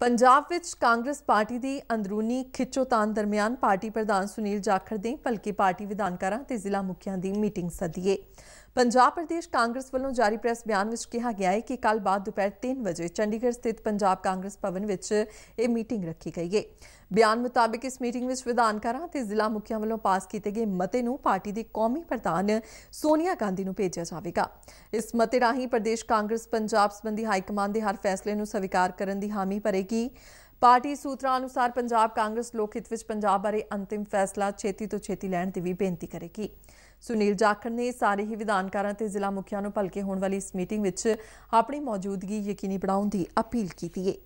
ਪੰਜਾਬ ਵਿੱਚ ਕਾਂਗਰਸ ਪਾਰਟੀ ਦੀ ਅੰਦਰੂਨੀ ਖਿੱਚੋਤਾਨ ਦਰਮਿਆਨ ਪਾਰਟੀ ਪ੍ਰਧਾਨ ਸੁਨੀਲ ਜਾਖੜ ਦੇ ਭਲਕੇ ਪਾਰਟੀ ਵਿਧਾਨਕਾਰਾਂ ਤੇ ਜ਼ਿਲ੍ਹਾ ਮੁਖੀਆਂ ਦੀ ਮੀਟਿੰਗ ਸੱਦੀਏ ਪੰਜਾਬ ਪ੍ਰਦੇਸ਼ ਕਾਂਗਰਸ ਵੱਲੋਂ ਜਾਰੀ ਪ੍ਰੈਸ ਬਿਆਨ ਵਿੱਚ ਕਿਹਾ ਗਿਆ ਹੈ ਕਿ ਕੱਲ ਬਾਅਦ ਦੁਪਹਿਰ 3 ਵਜੇ ਚੰਡੀਗੜ੍ਹ ਸਥਿਤ ਪੰਜਾਬ ਕਾਂਗਰਸ ਭਵਨ ਵਿੱਚ ਇਹ ਮੀਟਿੰਗ ਰੱਖੀ ਗਈ ਹੈ ਬਿਆਨ ਮੁਤਾਬਕ ਇਸ ਮੀਟਿੰਗ ਵਿੱਚ ਵਿਧਾਨਕਾਰਾਂ ਤੇ ਜ਼ਿਲ੍ਹਾ ਮੁਖੀਆਂ ਵੱਲੋਂ ਪਾਸ ਕੀਤੇ ਗਏ ਮਤੇ ਨੂੰ ਪਾਰਟੀ ਦੇ ਕੌਮੀ ਪ੍ਰਧਾਨ ਸੋਨੀਆ ਗਾਂਧੀ ਨੂੰ ਭੇਜਿਆ ਜਾਵੇਗਾ ਇਸ ਮਤੇ ਰਾਹੀਂ ਪ੍ਰਦੇਸ਼ ਕਾਂਗਰਸ ਪੰਜਾਬ ਸੰਬੰਧੀ ਹਾਈ ਕਮਾਂਡ ਦੇ ਹਰ ਫੈਸਲੇ ਨੂੰ ਸਵੀਕਾਰ ਕਰਨ ਦੀ ਹਾਮੀ ਭਰੇਗੀ ਪਾਰਟੀ ਸੂਤਰਾਂ ਅਨੁਸਾਰ ਪੰਜਾਬ ਕਾਂਗਰਸ ਲੋਕ ਹਿੱਤ ਵਿੱਚ ਪੰਜਾਬ ਬਾਰੇ ਅੰਤਿਮ ਫੈਸਲਾ ਛੇਤੀ ਤੋਂ ਛੇਤੀ ਲੈਣ ਦੀ ਵੀ ਬੇਨਤੀ ਕਰੇਗੀ ਸੁਨੀਲ ਜਾਖੜ ਨੇ ਸਾਰੇ ਹੀ ਵਿਧਾਨਕਾਰਾਂ ਤੇ ਜ਼ਿਲ੍ਹਾ ਮੁਖੀਆਂ ਨੂੰ ਭਲਕੇ ਹੋਣ ਵਾਲੀ ਇਸ ਮੀਟਿੰਗ ਵਿੱਚ ਆਪਣੀ ਮੌਜੂਦਗੀ ਯਕੀਨੀ ਬਣਾਉਣ ਦੀ ਅਪੀਲ ਕੀਤੀ ਹੈ